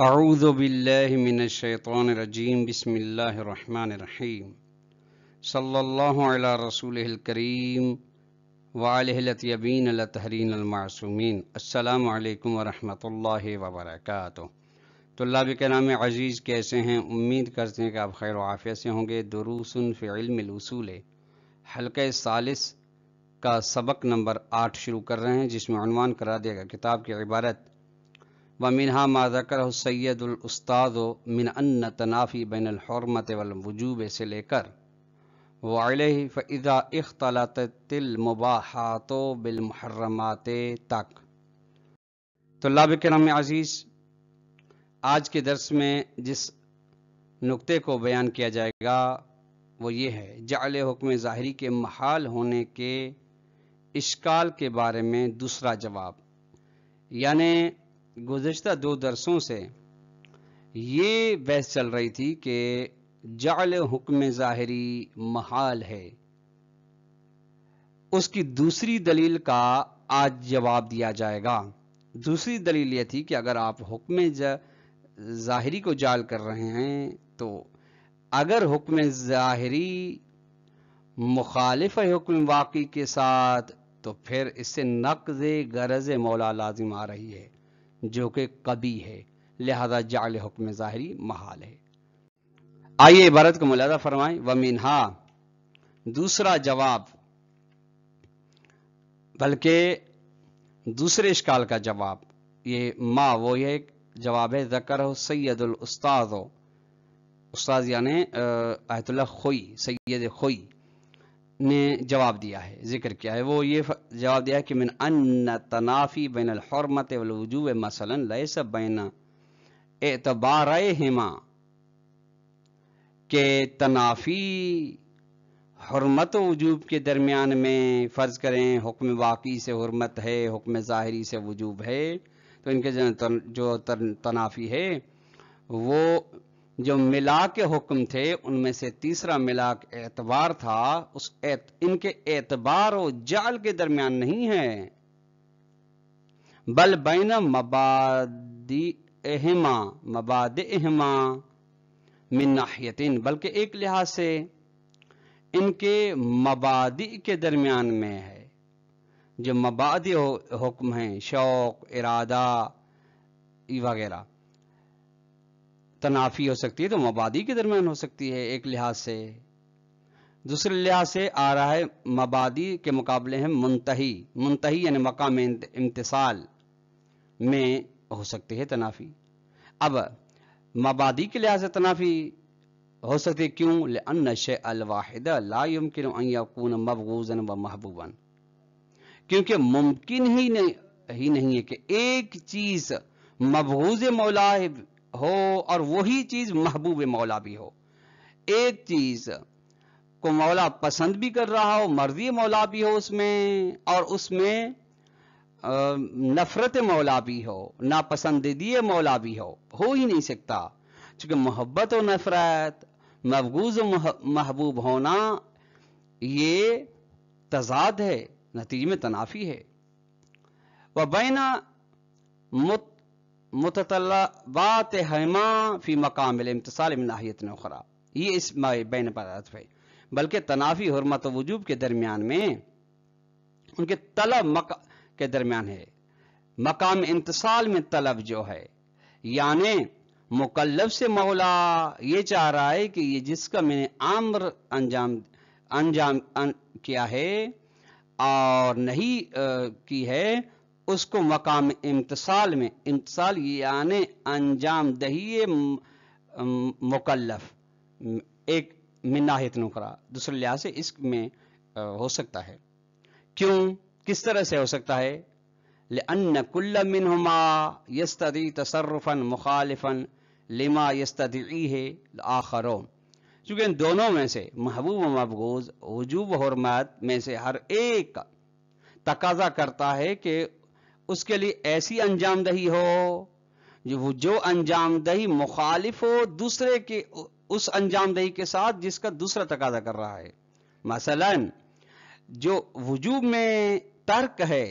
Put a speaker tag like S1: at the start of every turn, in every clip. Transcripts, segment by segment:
S1: أعوذ بالله من الشيطان الرجيم بسم الله الرحمن الرحيم صلى الله على رسوله الكريم وعليه الأطيبين الطاهرين المعصومين السلام عليكم ورحمة الله وبركاته طلاب कराम अजीज़ कैसे हैं उम्मीद करते हैं कि आप खैर आफिया से होंगे दरूसन फ़िल्म हल्के सालिस का सबक नंबर आठ शुरू कर रहे हैं जिसमें अनवान करा देगा किताब की इबारत व मिनहा माजकर सैदुलस्ताद मिन अन्न तनाफ़ी बैन अलहरमत वलवजूब से लेकर वालह तिल मुबाहत बिलमहरमात तक तो लाब करम अज़ीज़ आज के दर्स में जिस नुक्ते को बयान किया जाएगा वो ये है जाल हुक्म ज़ाहरी के महाल होने के इश्काल के बारे में दूसरा जवाब यानि गुज्त दो दरसों से ये बहस चल रही थी कि जाल हुक्म ज़ाहरी महाल है उसकी दूसरी दलील का आज जवाब दिया जाएगा दूसरी दलील ये थी कि अगर आप हुक्म ज़ाहरी को जाल कर रहे हैं तो अगर हुक्म ज़ाहरी मुखालिफ हुक्म वाकई के साथ तो फिर इससे नकज गरज मौला लाजिम आ रही है जो कि कभी है लिहाजा जाल हुक्म ज़ाहरी महाल है आइए इबारत को मुलादा फरमाएं व मिनहा दूसरा जवाब बल्कि दूसरे इश्काल का जवाब ये माँ वो ये जवाब है जकर हो सैदुल उस्ताद हो उस्ताद यानि आयतुल्ला खोई सैद खोई ने जवाब दिया है जिक्र किया है वो ये जवाब दिया है कि मिन अन तनाफ़ी बैन हरमत वजूब मसलन सब बैन एतबार हिमा के तनाफ़ी हरमत वजूब के दरमियान में फ़र्ज़ करें हुक्म वाकई से हरमत है हुक्म ज़ाहरी से वजूब है तो इनके जो तनाफ़ी है वो जो मिला के हुक्म थे उनमें से तीसरा मिलाक एतबार था उस एत, इनके एतबार और जाल के दरमियान नहीं है बल बैन मबादी एहमा मबाद एहमा मिनाहियतिन बल्कि एक लिहाज से इनके मबादी के दरमियान में है जो मबादी हुक्म हैं शौक इरादा वगैरह तनाफी हो सकती है तो मबादी के दरमियान हो सकती है एक लिहाज से दूसरे लिहाज से आ रहा है मबादी के मुकाबले हैं मुंतही मुंतही यानी मकाम इम्तसाल में हो सकती है तनाफी अब मबादी के लिहाज से तनाफी हो सकती है क्यों अन शे अलवाहिद मबगूजन व महबूबन क्योंकि मुमकिन ही नहीं ही नहीं है कि एक चीज मबगूज मौलाहिब हो और वही चीज महबूब मौला भी हो एक चीज को मौला पसंद भी कर रहा हो मर्जी मौला भी हो उसमें और उसमें नफरत मौला भी हो नापसंदीदी मौला भी हो हो ही नहीं सकता चूंकि मोहब्बत और नफरत महबूज महबूब होना ये तजाद है नतीजे में तनाफी है वह बैना मुत मुतलबात हैमा फ़ी मकाम इम्तसाल नाहियत नखरा ये इस बैन पदार्थ बल्कि तनाफ़ी हरमत वजूब के दरमियान में उनके तलब मक के दरमियान है मकाम इंतसाल में तलब जो है यानि मुकलब से मौला ये चाह रहा है कि ये जिसका मैंने आम्र अंजाम अंजाम अं, किया है और नहीं आ, की है उसको मकाम इम्तसाल में इम्तसाल यानि अंजाम दही मुकल्लफ एक मिनाहित नुकरा दूसरे लिहाज से इसमें हो सकता है क्यों किस तरह से हो सकता है अन्न कुल्ल मिनहुमा यस्तदी तसरफन मुखालिफन लिमा यस्तदी है आखरों चूंकि इन दोनों में से महबूब मबगोज वजूब हरमत में से हर एक तकाजा करता है कि उसके लिए ऐसी अंजामदही हो जो वो जो अंजामदही मुखालिफ हो दूसरे के उस अंजामदही के साथ जिसका दूसरा तकाजा कर रहा है मसलन जो वजूब में तर्क है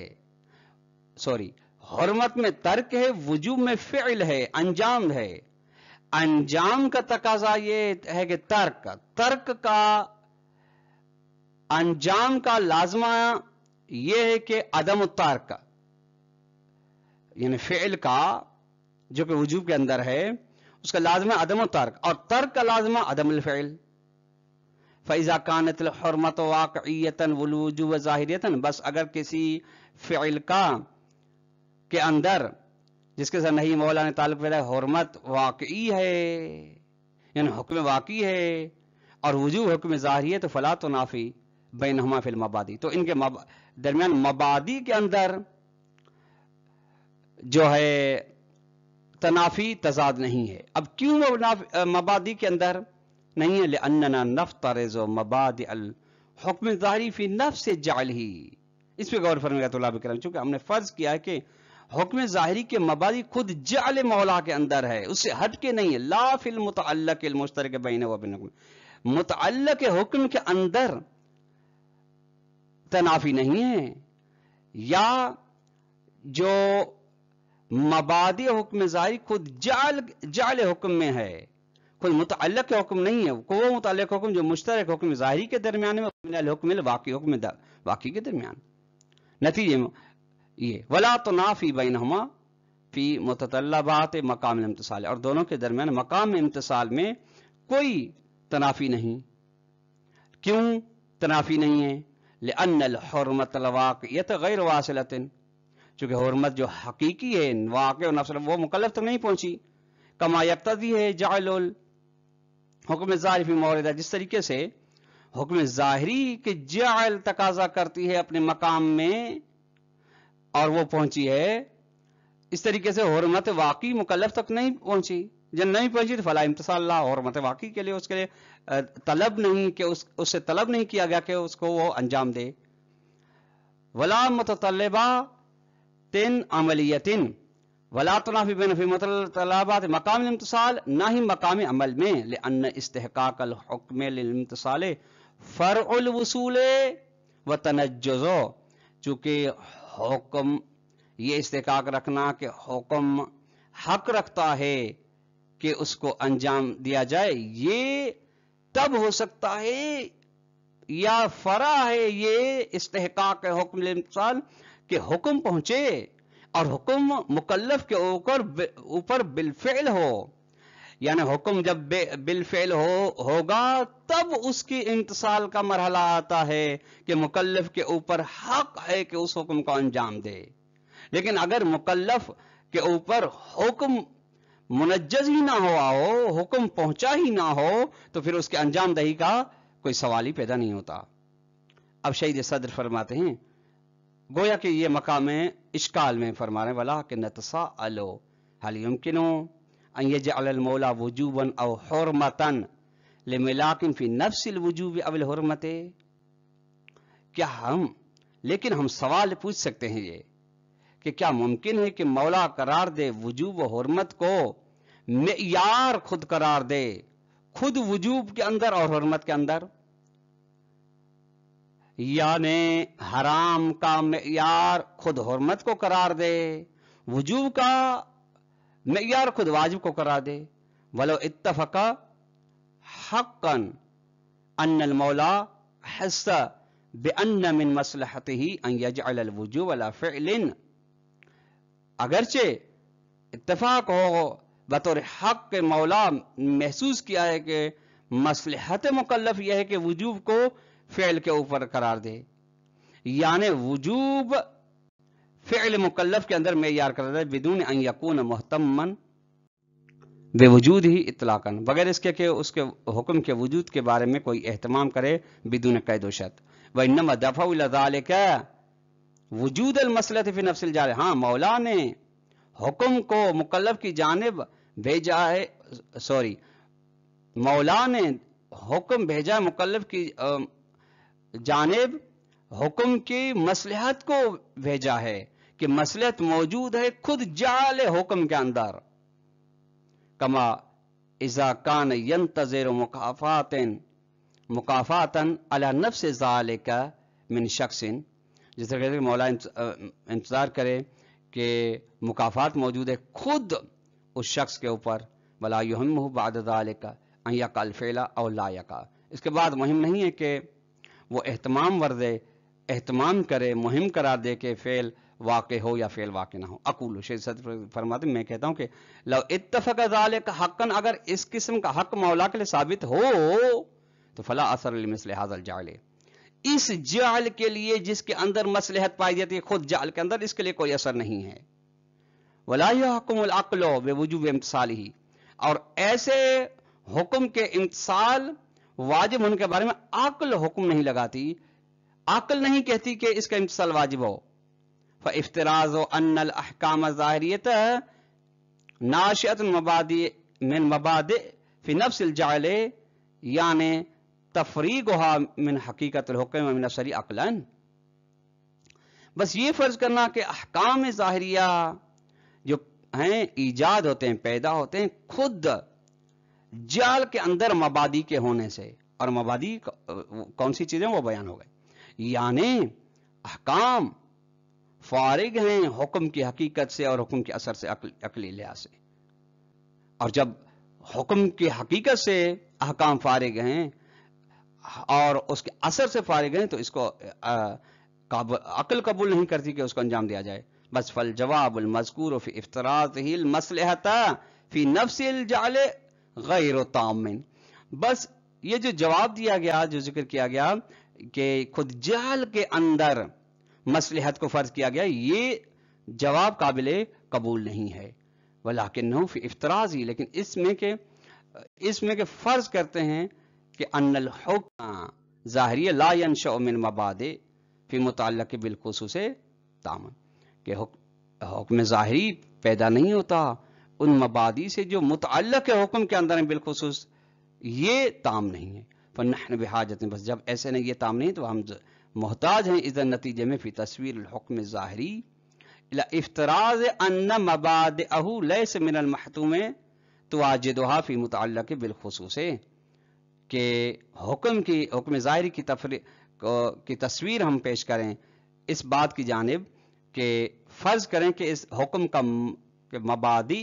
S1: सॉरी हरमत में तर्क है वजूब में फ़िल है अंजाम है अंजाम का तकाजा ये है कि तर्क तर्क का अंजाम का लाजमा यह है कि अदम तर्क यानी फेल का जो कि वजूब के अंदर है उसका लाजमा अदम तर्क और तर्क का लाजमा अदम फेल फ़ैज़ा कानत हरमत वाक़ता वलूज बस अगर किसी फेल का के अंदर जिसके साथ नहीं मौला ने ताल्लुक पैदा हरमत वाकई है यानी हुक्म वाकई है और वजूब हुक्म ज़ाहरी है तो फ़ला तो नाफ़ी बैन फिल मबादी तो इनके मब, दरमियान मबादी के अंदर जो है तनाफी तजाद नहीं है अब क्यों मबादी के अंदर नहीं है अन्ना नफ तारेज मबाद अल हुक्म नफ से जाल ही इस पर गौर फरमेगा तो चूंकि हमने फर्ज किया है कि हुक्म ज़ाहरी के मबादी खुद जाल मौला के अंदर है उससे हट के नहीं है लाफिल मुतल मुश्तर बहन वबिन मुतल हुक्म के अंदर तनाफी नहीं है या जो मबादी हुक्म जारी खुद जाल जाल हुक्म में है खुद मुतल के हुक्म नहीं है वो मुतल हुक्म जो मुश्तरक हुक्म ज़ाहरी के दरमियान में वाकई हुक्म वाकई के दरमियान नतीजे में ये वला तो नाफी बैन हमा फी मुतलबात मकाम इम्तसाल और दोनों के दरमियान मकाम इम्तसाल में कोई तनाफी नहीं क्यों तनाफी नहीं है ले अनल हरमत गैर वासिलतिन चूँकि हरमत जो हकीकी है वाक़ नफसल वो मुकलब तक नहीं पहुंची कमा है जायलोल हुक्म ज़ाहिरी मौरदा जिस तरीके से हुक्म ज़ाहरी के जायल तकाजा करती है अपने मकाम में और वो पहुंची है इस तरीके से हरमत वाकई मुकलब तक नहीं पहुंची जब नहीं पहुंची तो फला इम्तसाल्ला हरमत वाकई के लिए उसके लिए तलब नहीं कि उस उससे तलब नहीं किया गया कि उसको वो अंजाम दे वला मतलबा तिन अमलिया तिन वलातनाफ़िबनफ़ीमतलाबात मकाम इम्तसाल ना ही मकाम अमल में ले अन्न इस्तेकाकल इम्तसाले फर उल वसूले व तनजो चूंकि हुक्म ये इस्तेकाक रखना कि हुक्म हक रखता है कि उसको अंजाम दिया जाए ये तब हो सकता है या फरा है ये इस्तेकाक हुक्म इम्तसाल कि हुक्म पहुंचे और हुक्म मुकल्लफ के ऊपर ऊपर बिलफेल हो यानी हुक्म जब बिलफेल हो होगा तब उसकी इंतसाल का मरहला आता है कि मुकल्लफ के ऊपर हक है कि उस हुक्म को अंजाम दे लेकिन अगर मुकल्लफ के ऊपर हुक्म मुनजज ही ना हुआ हो हुक्म पहुंचा ही ना हो तो फिर उसके अंजाम दही का कोई सवाल ही पैदा नहीं होता अब शहीद सदर फरमाते हैं गोया कि ये मकाम इश्काल में फरमाने वाला कि नतसा अलो हल यमकिन अलमौला वजूबन अव हरमतन लमिलाकिन फिर नफसिल वजूब अवल हरमत क्या हम लेकिन हम सवाल पूछ सकते हैं ये कि क्या मुमकिन है कि मौला करार दे वजूब हरमत को मैार खुद करार दे खुद वजूब के अंदर और हरमत के अंदर यानी हराम का मैार खुद हरमत को करार दे वजूब का मैार खुद वाजिब को करार दे वलो इतफका हक़न अन मौला बे बेअन्न मिन मसलहत ही अयज अलवजूब वाला फ़िलिन अगरचे इतफ़ाक़ हो बतौर हक़ के मौला महसूस किया है कि मसलहत मुकलफ यह है कि वजूब को फेल के ऊपर करार दे यानि वजूब फेल मुकल्लफ के अंदर मैार कर दे बिदून अन यकून मोहतमन बेवजूद ही इतलाकन बगैर इसके के उसके हुक्म के वजूद के बारे में कोई एहतमाम करे बिदून कैदोशत वही नम दफा क्या वजूद अलमसलत फिर नफसिल जा रहे हाँ मौला ने हुक्म को मुकलफ की जानब भेजा है सॉरी मौला ने हुक्म भेजा मुकलफ की जानेब हुक्म की मसलहत को भेजा है कि मसलहत मौजूद है खुद जाल हुक्म के अंदर कमा इजा कान यन तजर मुकाफातन मुकाफातन अला नफ्स जाल का मिन शख्सिन जिस तरह से मौला इंतज़ार करे कि मुकाफात मौजूद है खुद उस शख्स के ऊपर भला युहम बाद का अयकल फ़ेला और लाया का इसके बाद मुहिम नहीं है कि वो अहतमाम वर्जे एहतमाम करे मुहिम करा दे के फेल वाक़ हो या फेल वाक़ ना हो अकूल फरमाते मैं कहता हूं कि लव इतफ़क हक़न अगर इस किस्म का हक मौला के लिए साबित हो तो फला असर मिसल हाजल जाले इस जाल के लिए जिसके अंदर मसलहत पाई जाती है खुद जाल के अंदर इसके लिए कोई असर नहीं है वलाकलो बेवजूब इम्तसाल ही और ऐसे हुक्म के इम्तसाल वाजिब होने के बारे में आकल हुक्म नहीं लगाती आकल नहीं कहती कि इसका इम्तसाल वाजिब हो फ इफ्तराज अहकाम ज़ाहरीत नाशत मबादी मिन मबाद फिन जाले यानि तफरी गुहा मिन हकीकत हुक्म मिन अकलन बस ये फ़र्ज़ करना कि अहकाम ज़ाहरिया जो हैं ईजाद होते हैं पैदा होते हैं खुद जाल के अंदर मबादी के होने से और मबादी कौन सी चीजें वो बयान हो गए यानी अहकाम फारिग हैं हुक्म की हकीकत से और हुक्म के असर से अकल, अकली लिहाज से और जब हुक्म की हकीकत से अहकाम फारिग हैं और उसके असर से फारिग हैं तो इसको अकल कबूल नहीं करती कि उसको अंजाम दिया जाए बस फल जवाब मजकूर फी इफ्तरात ही मसलहता फी नफसिल जाले गैर तामिन बस ये जो जवाब दिया गया जो जिक्र किया गया कि खुद जाल के अंदर मसलहत को फर्ज किया गया ये जवाब काबिल कबूल नहीं है वाला के नौफ इफ्तराज ही लेकिन इसमें के इसमें के फर्ज करते हैं कि अनल हुक्म ज़ाहरी लायन शमिन मबाद फी मुतल बिलखसूस तामन के हुक्म ज़ाहरी पैदा नहीं होता उन मबादी से जो मुतल के हुक्म के अंदर है बिलखसूस ये ताम नहीं है नहन बिहाजत बस जब ऐसे नहीं ये ताम नहीं तो हम मोहताज हैं इधर नतीजे में फिर तस्वीर हुक्म ज़ाहरी इफ्तराज अन्न मबाद अहू लैस मिनल महतूम तो आज फ़ी मुतल के बिलखसूस के हुक्म की हुक्म ज़ाहरी की तफरी की तस्वीर हम पेश करें इस बात की जानब के फ़र्ज़ करें कि इस हुक्म का के मबादी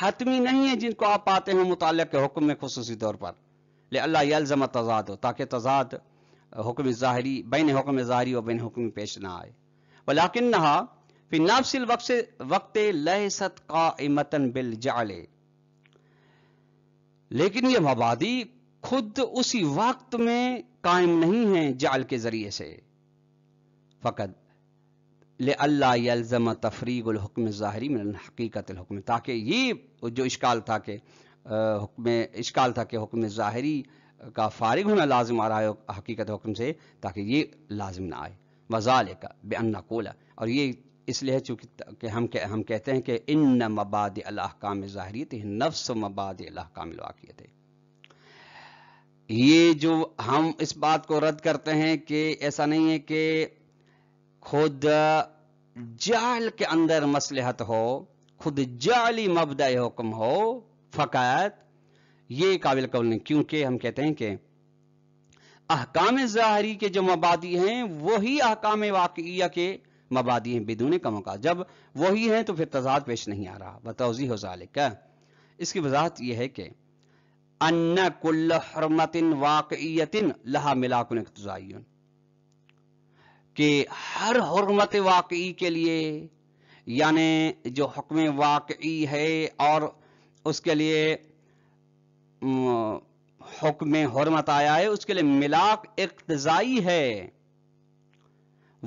S1: हतमी नहीं है जिनको आप पाते हैं मुताल के हुक्म में खसूसी तौर पर ले अल्लाह यलज़म तजाद हो ताकि तजाद हुक्म ज़ाहरी बैन हुक्म ज़ाहरी और बैन हुक्म पेश ना आए वलाकिन नहा फिर नाफसिल वक्त वक्त लह सत का इमतन बिल जाले लेकिन ये मबादी खुद उसी वक्त में कायम नहीं है जाल के जरिए से फ़कत लल्लाजम तफरीकम ज़ाहरी मिन हुक्म ताकि ये जो इश्काल था कि हुक्म इश्काल था कि हुक्म ज़ाहरी का फारग होना लाजम आ रहा है हकीकत हुक्म से ताकि ये लाजम ना आए वजाल का बेअन्ना कोला और ये इसलिए है चूँकि हम कह, हम कहते हैं कि इन मबाद अलाकाम ज़ाहरीत नफ्स मबाद अलाकाम वाक़ियत ये जो हम इस बात को रद्द करते हैं कि ऐसा नहीं है कि खुद जाल के अंदर मसलहत हो खुद जाली मबद हुक्म हो फकत ये काबिल कबल नहीं क्योंकि हम कहते हैं कि अहकाम जहरी के जो मबादी हैं वही अहकाम वाक़िया के मबादी हैं बिदून कमों का जब वही हैं तो फिर तजाद पेश नहीं आ रहा बतौजी हो जालिक इसकी वजाहत यह है कि अन्न कुल्ल हरमतिन लहा मिलाकुन कि हर हरमत वाकई के लिए यानि जो हुक्म वाकई है और उसके लिए हुक्म हरमत आया है उसके लिए मिलाक इकतज़ाई है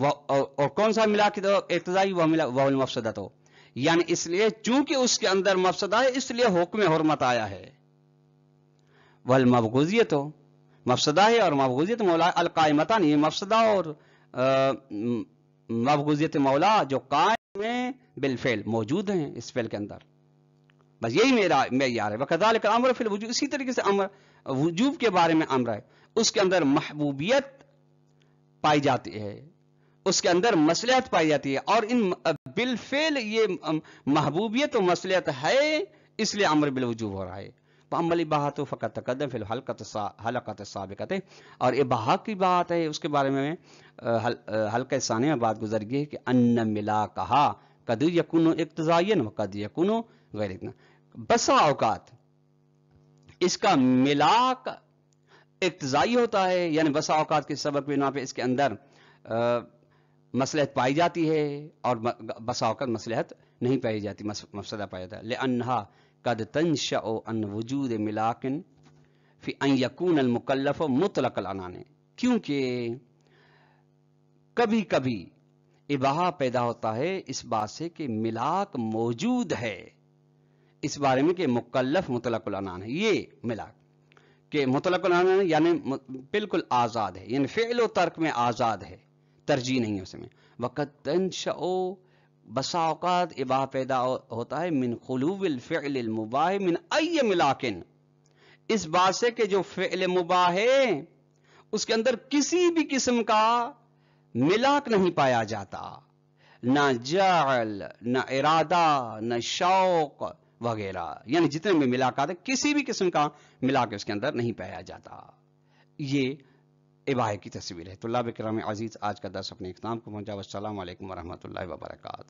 S1: वह और कौन सा मिलाक इकतज़ाई वह मिला वह मफसदत हो यानी इसलिए चूंकि उसके अंदर मफसदा है इसलिए हुक्म हरमत आया है वल मबगूजियत हो मफसदा है और मबगूजियत मौला अलकायमता नहीं मफसदा और मबगूजियत मौला जो कायम में बिलफेल मौजूद हैं इस फेल के अंदर बस यही मेरा मैार है वकदाल अमर फिल वजूब इसी तरीके से अमर वजूब के बारे में अमर है उसके अंदर महबूबियत पाई जाती है उसके अंदर मसलियत पाई जाती है और इन बिलफेल ये महबूबियत और है इसलिए अमर बिलवजूब हो रहा है अम्बल इबाह तो फ़कत तकदम फिल हलकत हलकत सबकत और इबाहा की बात है उसके बारे में हल, हल्के साने में बात गुजर गई है कि अन्न मिला कहा कद यकुन इकतजाइन व कद यकुन गैर इतना बसा औकात इसका मिलाक इकतजाई होता है यानी बसा औकात के सबक बिना पे इसके अंदर मसलहत पाई जाती है और बसा औकात मसलहत नहीं पाई जाती मसला पाया जाता है ले अनहा कद तनश अन वजूद मिलाकिन फी अन यकून अलमुकल्लफ मुतलकल अनाने क्योंकि कभी कभी इबाह पैदा होता है इस बात से कि मिलाक मौजूद है इस बारे में कि मुकल्लफ मुतलकुल अनान है ये मिलाक के मुतलकुल अनान यानी बिल्कुल आज़ाद है यानी फेलो तर्क में आज़ाद है तरजीह नहीं है उसमें वक़त तनश बसा इबाह पैदा होता है मिन खलूबिल फ़िल मुबाह मिन अय मिलाकिन इस बात से कि जो फ़िल मुबाह है उसके अंदर किसी भी किस्म का मिलाक नहीं पाया जाता ना जल ना इरादा ना शौक वगैरह यानी जितने भी मिलाकात है किसी भी किस्म का मिलाक उसके अंदर नहीं पाया जाता ये इबाह की तस्वीर है तो लाभ कराम अजीज़ आज का दस अपने इख्ताम को पहुँचा वालकम वरहमल वर्का